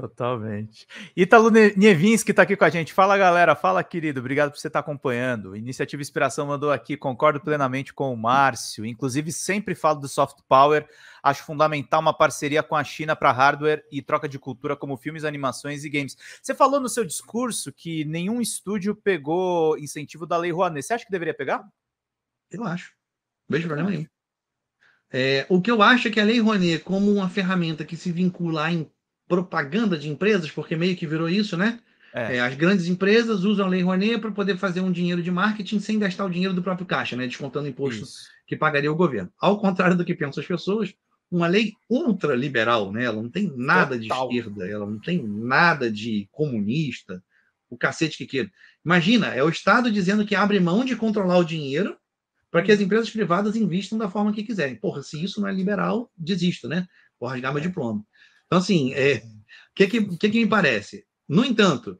Totalmente. Ítalo Nievinski está aqui com a gente. Fala, galera. Fala, querido. Obrigado por você estar tá acompanhando. Iniciativa Inspiração mandou aqui. Concordo plenamente com o Márcio. Inclusive, sempre falo do soft power. Acho fundamental uma parceria com a China para hardware e troca de cultura, como filmes, animações e games. Você falou no seu discurso que nenhum estúdio pegou incentivo da Lei Rouanet. Você acha que deveria pegar? Eu acho. Não vejo problema nenhum. É, o que eu acho é que a Lei Rouanet, como uma ferramenta que se vincula a em propaganda de empresas, porque meio que virou isso, né? É. É, as grandes empresas usam a Lei Rouanet para poder fazer um dinheiro de marketing sem gastar o dinheiro do próprio caixa, né? descontando impostos que pagaria o governo. Ao contrário do que pensam as pessoas, uma lei ultraliberal, né? ela não tem nada Total. de esquerda, ela não tem nada de comunista, o cacete que queira. Imagina, é o Estado dizendo que abre mão de controlar o dinheiro para que as hum. empresas privadas investam da forma que quiserem. Porra, se isso não é liberal, desista, né? Vou rasgar meu é. diploma. Então, assim, é, o é que, que, que, é que me parece? No entanto,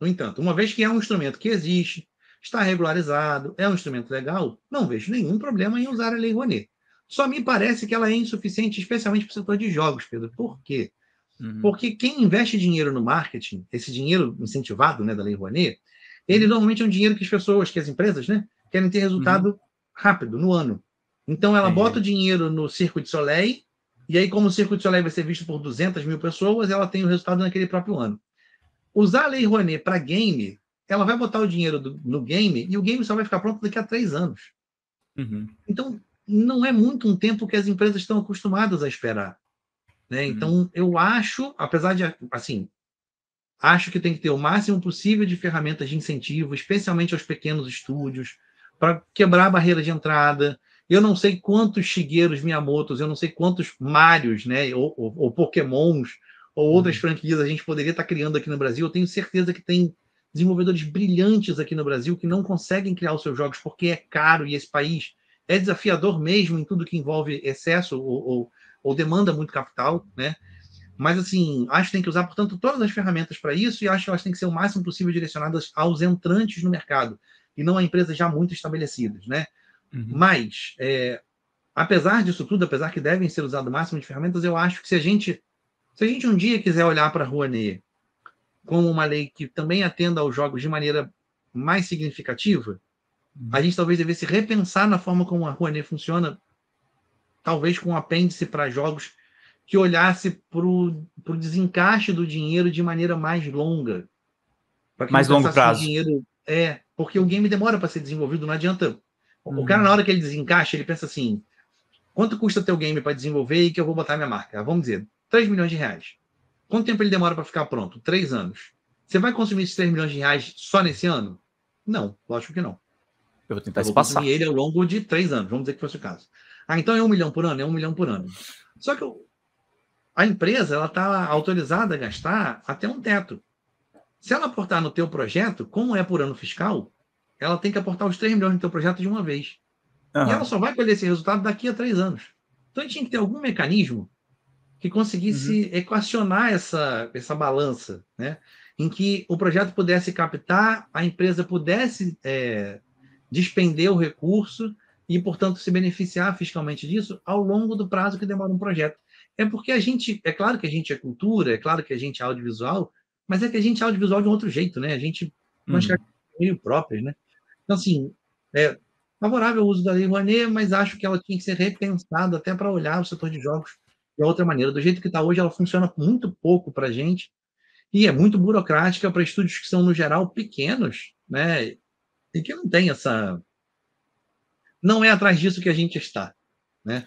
no entanto, uma vez que é um instrumento que existe, está regularizado, é um instrumento legal, não vejo nenhum problema em usar a Lei Rouanet. Só me parece que ela é insuficiente, especialmente para o setor de jogos, Pedro. Por quê? Uhum. Porque quem investe dinheiro no marketing, esse dinheiro incentivado né, da Lei Rouanet, ele uhum. normalmente é um dinheiro que as pessoas, que as empresas, né, querem ter resultado uhum. rápido, no ano. Então, ela é. bota o dinheiro no Circo de Soleil e aí, como o Circuito de Soleil vai ser visto por 200 mil pessoas, ela tem o resultado naquele próprio ano. Usar a Lei Rouanet para game, ela vai botar o dinheiro do, no game e o game só vai ficar pronto daqui a três anos. Uhum. Então, não é muito um tempo que as empresas estão acostumadas a esperar. Né? Uhum. Então, eu acho, apesar de, assim, acho que tem que ter o máximo possível de ferramentas de incentivo, especialmente aos pequenos estúdios, para quebrar a barreira de entrada, eu não sei quantos Shigeros Miyamotos, eu não sei quantos Marios, né, ou, ou, ou Pokémons, ou outras uhum. franquias a gente poderia estar tá criando aqui no Brasil. Eu tenho certeza que tem desenvolvedores brilhantes aqui no Brasil que não conseguem criar os seus jogos porque é caro e esse país é desafiador mesmo em tudo que envolve excesso ou, ou, ou demanda muito capital, né? Mas, assim, acho que tem que usar, portanto, todas as ferramentas para isso e acho que elas têm que ser o máximo possível direcionadas aos entrantes no mercado e não a empresas já muito estabelecidas, né? Uhum. Mas, é, apesar disso tudo, apesar que devem ser usadas o máximo de ferramentas, eu acho que se a gente, se a gente um dia quiser olhar para a Rouanet como uma lei que também atenda aos jogos de maneira mais significativa, uhum. a gente talvez devesse repensar na forma como a Rouanet funciona, talvez com um apêndice para jogos que olhasse para o desencaixe do dinheiro de maneira mais longa. Mais longo prazo. Dinheiro, é, porque o game demora para ser desenvolvido, não adianta o hum. cara, na hora que ele desencaixa, ele pensa assim: quanto custa teu game para desenvolver e que eu vou botar minha marca? Vamos dizer, 3 milhões de reais. Quanto tempo ele demora para ficar pronto? 3 anos. Você vai consumir esses 3 milhões de reais só nesse ano? Não, lógico que não. Eu vou tentar eu vou passar. ele ao longo de 3 anos, vamos dizer que fosse o caso. Ah, então é um milhão por ano? É um milhão por ano. Só que eu, a empresa ela está autorizada a gastar até um teto. Se ela aportar no teu projeto, como é por ano fiscal, ela tem que aportar os 3 milhões no teu projeto de uma vez. Uhum. E ela só vai colher esse resultado daqui a três anos. Então a gente tinha que ter algum mecanismo que conseguisse uhum. equacionar essa, essa balança, né? em que o projeto pudesse captar, a empresa pudesse é, despender o recurso e, portanto, se beneficiar fiscalmente disso ao longo do prazo que demora um projeto. É porque a gente, é claro que a gente é cultura, é claro que a gente é audiovisual, mas é que a gente é audiovisual de um outro jeito, né? A gente, umas uhum. é meio próprio, né? Então, assim, é favorável ao uso da Lei Rouanet, mas acho que ela tinha que ser repensada até para olhar o setor de jogos de outra maneira. Do jeito que está hoje, ela funciona muito pouco para a gente e é muito burocrática para estúdios que são, no geral, pequenos, né? E que não tem essa. Não é atrás disso que a gente está. Né?